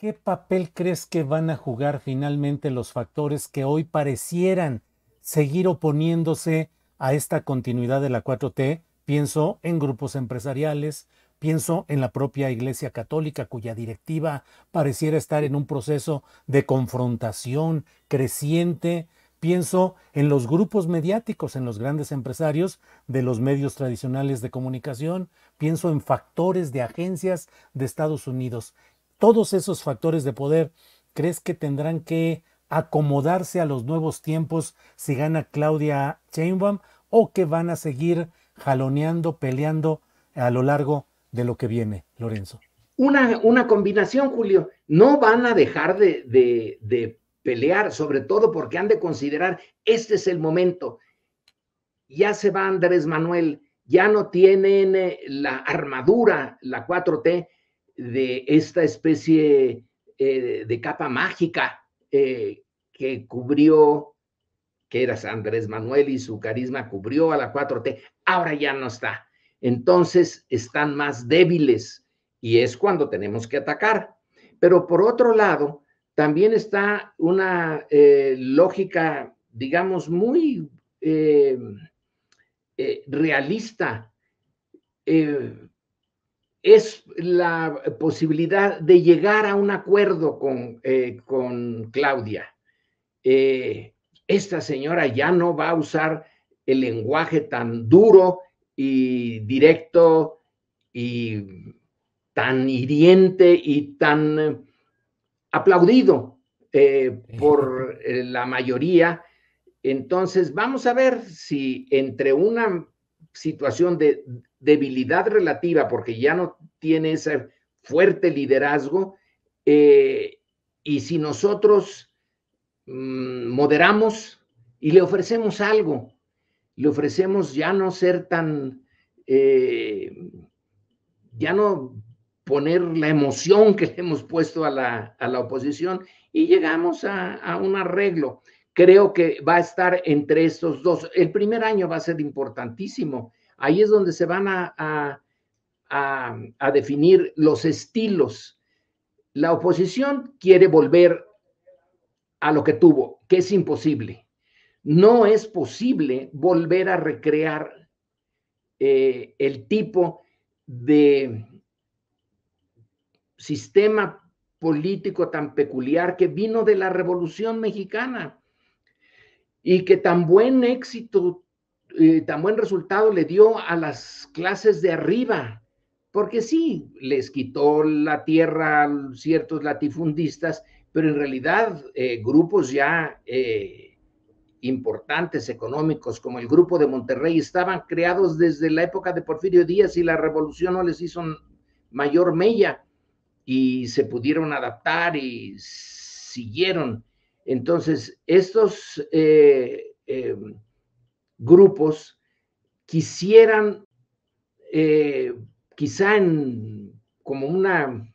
¿Qué papel crees que van a jugar finalmente los factores que hoy parecieran seguir oponiéndose a esta continuidad de la 4T? Pienso en grupos empresariales, pienso en la propia Iglesia Católica, cuya directiva pareciera estar en un proceso de confrontación creciente, pienso en los grupos mediáticos, en los grandes empresarios de los medios tradicionales de comunicación, pienso en factores de agencias de Estados Unidos todos esos factores de poder, ¿crees que tendrán que acomodarse a los nuevos tiempos si gana Claudia Chainbaum o que van a seguir jaloneando, peleando a lo largo de lo que viene, Lorenzo? Una, una combinación, Julio. No van a dejar de, de, de pelear, sobre todo porque han de considerar, este es el momento. Ya se va Andrés Manuel, ya no tienen eh, la armadura, la 4T, de esta especie eh, de capa mágica eh, que cubrió, que era Andrés Manuel y su carisma cubrió a la 4T, ahora ya no está. Entonces están más débiles y es cuando tenemos que atacar. Pero por otro lado, también está una eh, lógica, digamos, muy realista es la posibilidad de llegar a un acuerdo con, eh, Claudia. Eh, esta señora ya no va a usar el lenguaje tan duro y directo y tan hiriente y tan aplaudido eh, por la mayoría. Entonces, vamos a ver si entre una situación de debilidad relativa porque ya no tiene ese fuerte liderazgo. Eh, y si nosotros mm, moderamos y le ofrecemos algo, le ofrecemos ya no ser tan, eh, ya no poner la emoción que le hemos puesto a la, oposición y llegamos a, a un arreglo creo que va a estar entre estos dos. El primer año va a ser importantísimo. Ahí es donde se van a, a, definir los estilos. La oposición quiere volver a lo que tuvo, que es imposible. No es posible volver a recrear eh, el tipo de sistema político tan peculiar que vino de la Revolución Mexicana y que tan buen éxito, eh, tan buen resultado le dio a las clases de arriba, porque sí, les quitó la tierra a ciertos latifundistas, pero en realidad eh, grupos ya eh, importantes económicos como el Grupo de Monterrey estaban creados desde la época de Porfirio Díaz y la revolución no les hizo mayor mella y se pudieron adaptar y siguieron entonces, estos eh, eh, grupos quisieran, eh, quizá en, como una,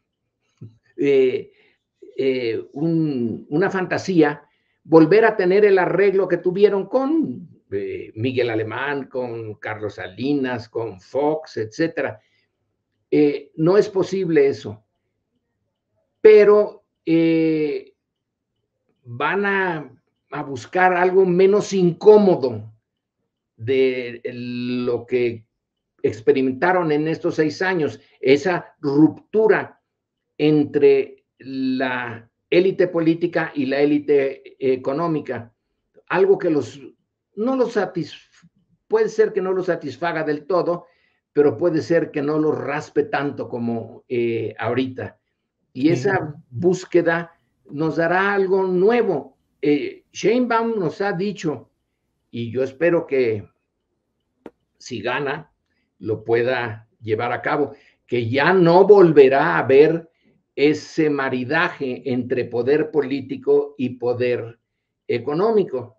una fantasía, volver a tener el arreglo que tuvieron con Miguel Alemán, con Carlos Salinas, con Fox, etc. no es posible eso. Pero van a, buscar algo menos incómodo de lo que experimentaron en estos seis años, esa ruptura entre la élite política y la élite económica, algo que los, no los puede ser que no los satisfaga del todo, pero puede ser que no los raspe tanto como eh, ahorita. Y esa búsqueda nos dará algo nuevo. Eh, Shane nos ha dicho, y yo espero que si gana, lo pueda llevar a cabo, que ya no volverá a haber ese maridaje entre poder político y poder económico.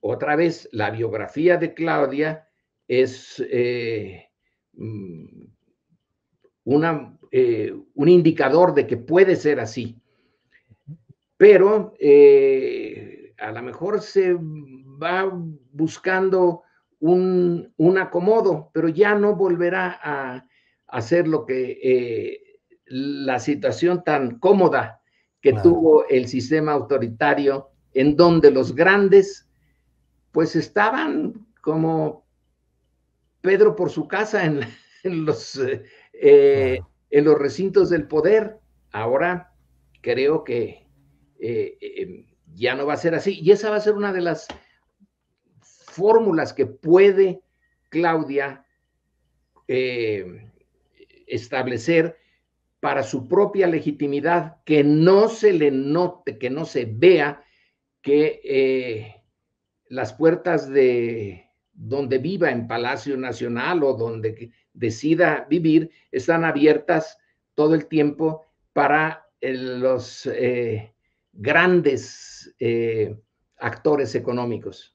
Otra vez, la biografía de Claudia es eh, mm, una, eh, un indicador de que puede ser así pero eh, a lo mejor se va buscando un, acomodo, pero ya no volverá a hacer lo que eh, la situación tan cómoda que tuvo el sistema autoritario, en donde los grandes pues estaban como Pedro por su casa en, los, eh, en los recintos del poder. Ahora creo que eh, eh, ya no va a ser así. Y esa va a ser una de las fórmulas que puede Claudia eh, establecer para su propia legitimidad, que no se le note, que no se vea que las puertas de donde viva en Palacio Nacional o donde decida vivir están abiertas todo el tiempo para los grandes eh, actores económicos.